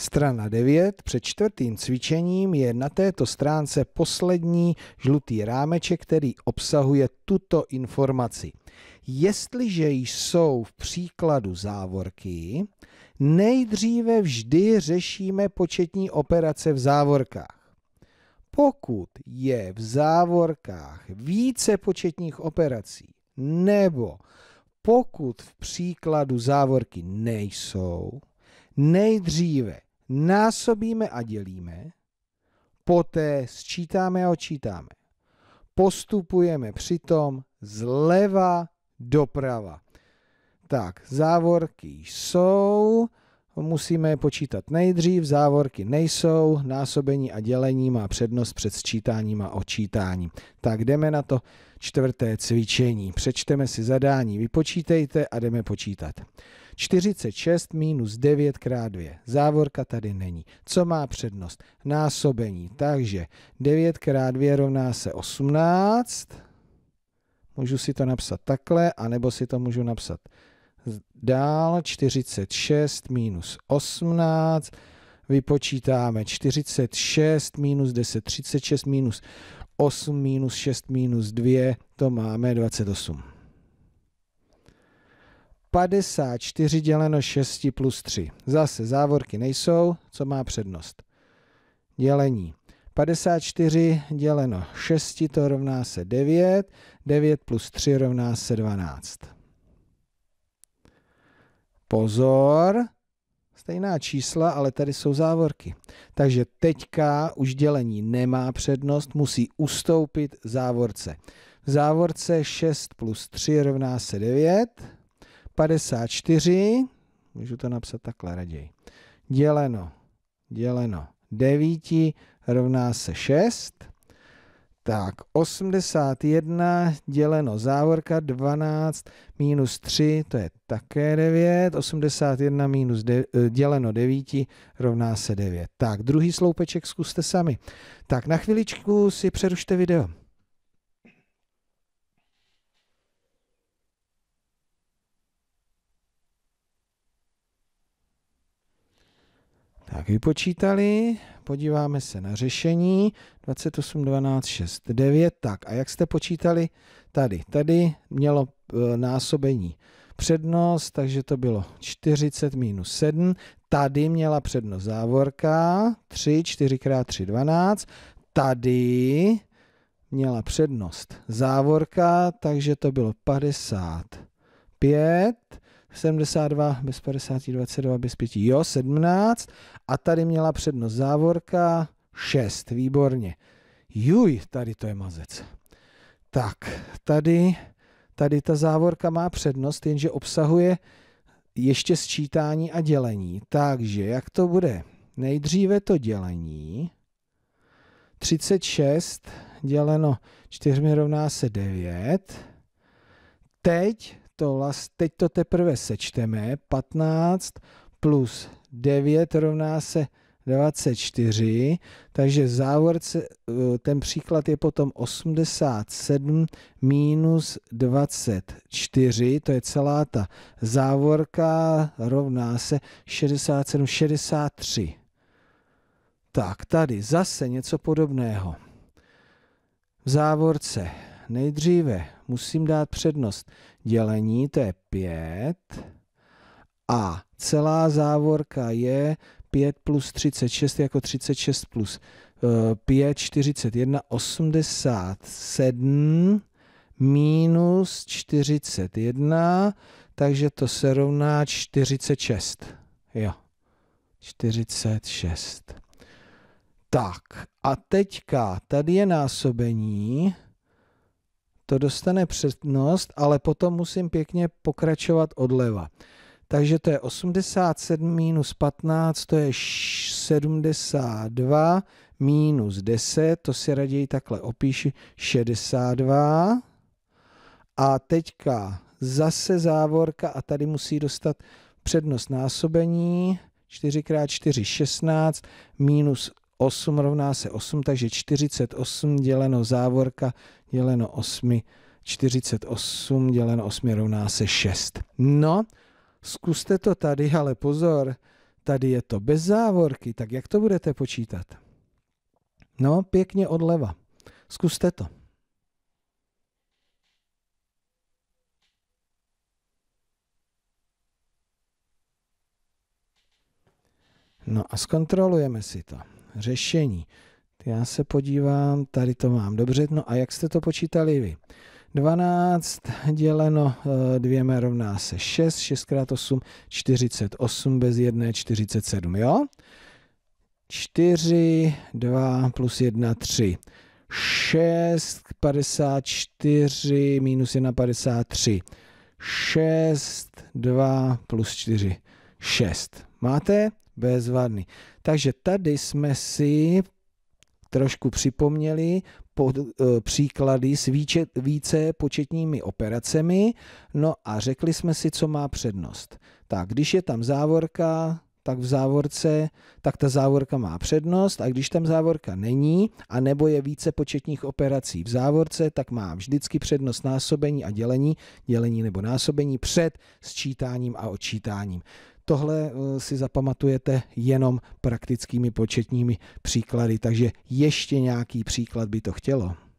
Strana 9 před čtvrtým cvičením je na této stránce poslední žlutý rámeček, který obsahuje tuto informaci. Jestliže jsou v příkladu závorky, nejdříve vždy řešíme početní operace v závorkách. Pokud je v závorkách více početních operací nebo pokud v příkladu závorky nejsou, nejdříve násobíme a dělíme, poté sčítáme a odčítáme. Postupujeme přitom zleva doprava. Tak, závorky jsou, musíme je počítat nejdřív, závorky nejsou, násobení a dělení má přednost před sčítáním a očítáním. Tak jdeme na to čtvrté cvičení. Přečteme si zadání, vypočítejte a jdeme počítat. 46 minus 9 krát 2. Závorka tady není. Co má přednost? Násobení. Takže 9 krát 2 rovná se 18. Můžu si to napsat takhle, anebo si to můžu napsat dál. 46 minus 18 vypočítáme 46 minus 10, 36 minus 8 minus 6 minus 2, to máme 28. 54 děleno 6 plus 3. Zase závorky nejsou, co má přednost? Dělení. 54 děleno 6 to rovná se 9, 9 plus 3 rovná se 12. Pozor, stejná čísla, ale tady jsou závorky. Takže teďka už dělení nemá přednost, musí ustoupit závorce. V závorce 6 plus 3 rovná se 9, 54, můžu to napsat takhle raději, děleno, děleno 9 rovná se 6. Tak, 81 děleno závorka 12 minus 3, to je také 9. 81 minus de, eh, děleno 9 rovná se 9. Tak, druhý sloupeček zkuste sami. Tak, na chviličku si přerušte video. Tak, vypočítali, podíváme se na řešení. 28, 12, 6, 9. Tak, a jak jste počítali tady? Tady mělo e, násobení přednost, takže to bylo 40 minus 7. Tady měla přednost závorka 3, 4 x 3, 12. Tady měla přednost závorka, takže to bylo 55 72 bez 50, 22 bez 5, jo, 17. A tady měla přednost závorka 6, výborně. Juj, tady to je mazec. Tak, tady, tady ta závorka má přednost, jenže obsahuje ještě sčítání a dělení. Takže jak to bude? Nejdříve to dělení. 36 děleno 4 rovná se 9. Teď to, vlast, teď to teprve sečteme. 15 plus 9 rovná se 24, takže závorce eh, ten příklad je potom 87 minus 24, to je celá ta závorka, rovná se 67, 63. Tak, tady zase něco podobného. V závorce nejdříve musím dát přednost dělení, to je 5. A celá závorka je 5 plus 36 jako 36 plus 5, 41, 87 minus 41, takže to se rovná 46. Jo, 46. Tak, a teďka tady je násobení to dostane přednost, ale potom musím pěkně pokračovat odleva. Takže to je 87 minus 15, to je 72 minus 10, to si raději takhle opíši, 62. A teďka zase závorka a tady musí dostat přednost násobení, 4 x 4, 16, minus 8 rovná se 8, takže 48 děleno závorka děleno 8, 48 děleno 8 rovná se 6. No, zkuste to tady, ale pozor, tady je to bez závorky, tak jak to budete počítat? No, pěkně odleva. Zkuste to. No a zkontrolujeme si to řešení. Já se podívám, tady to mám. Dobře, no a jak jste to počítali vy? 12 děleno eh, dvěma rovná se 6, 6 x 8, 48 bez 1, 47, jo? 4, 2 plus 1, 3. 6, 54 minus 1, 53. 6, 2 plus 4, 6. Máte? bezvadný. Takže tady jsme si trošku připomněli pod, e, příklady s více, více početními operacemi, no a řekli jsme si, co má přednost. Tak, když je tam závorka, tak v závorce, tak ta závorka má přednost a když tam závorka není, a nebo je více početních operací v závorce, tak má vždycky přednost násobení a dělení, dělení nebo násobení před sčítáním a odčítáním. Tohle eh, si zapamatujete jenom praktickými početními příklady, takže ještě nějaký příklad by to chtělo.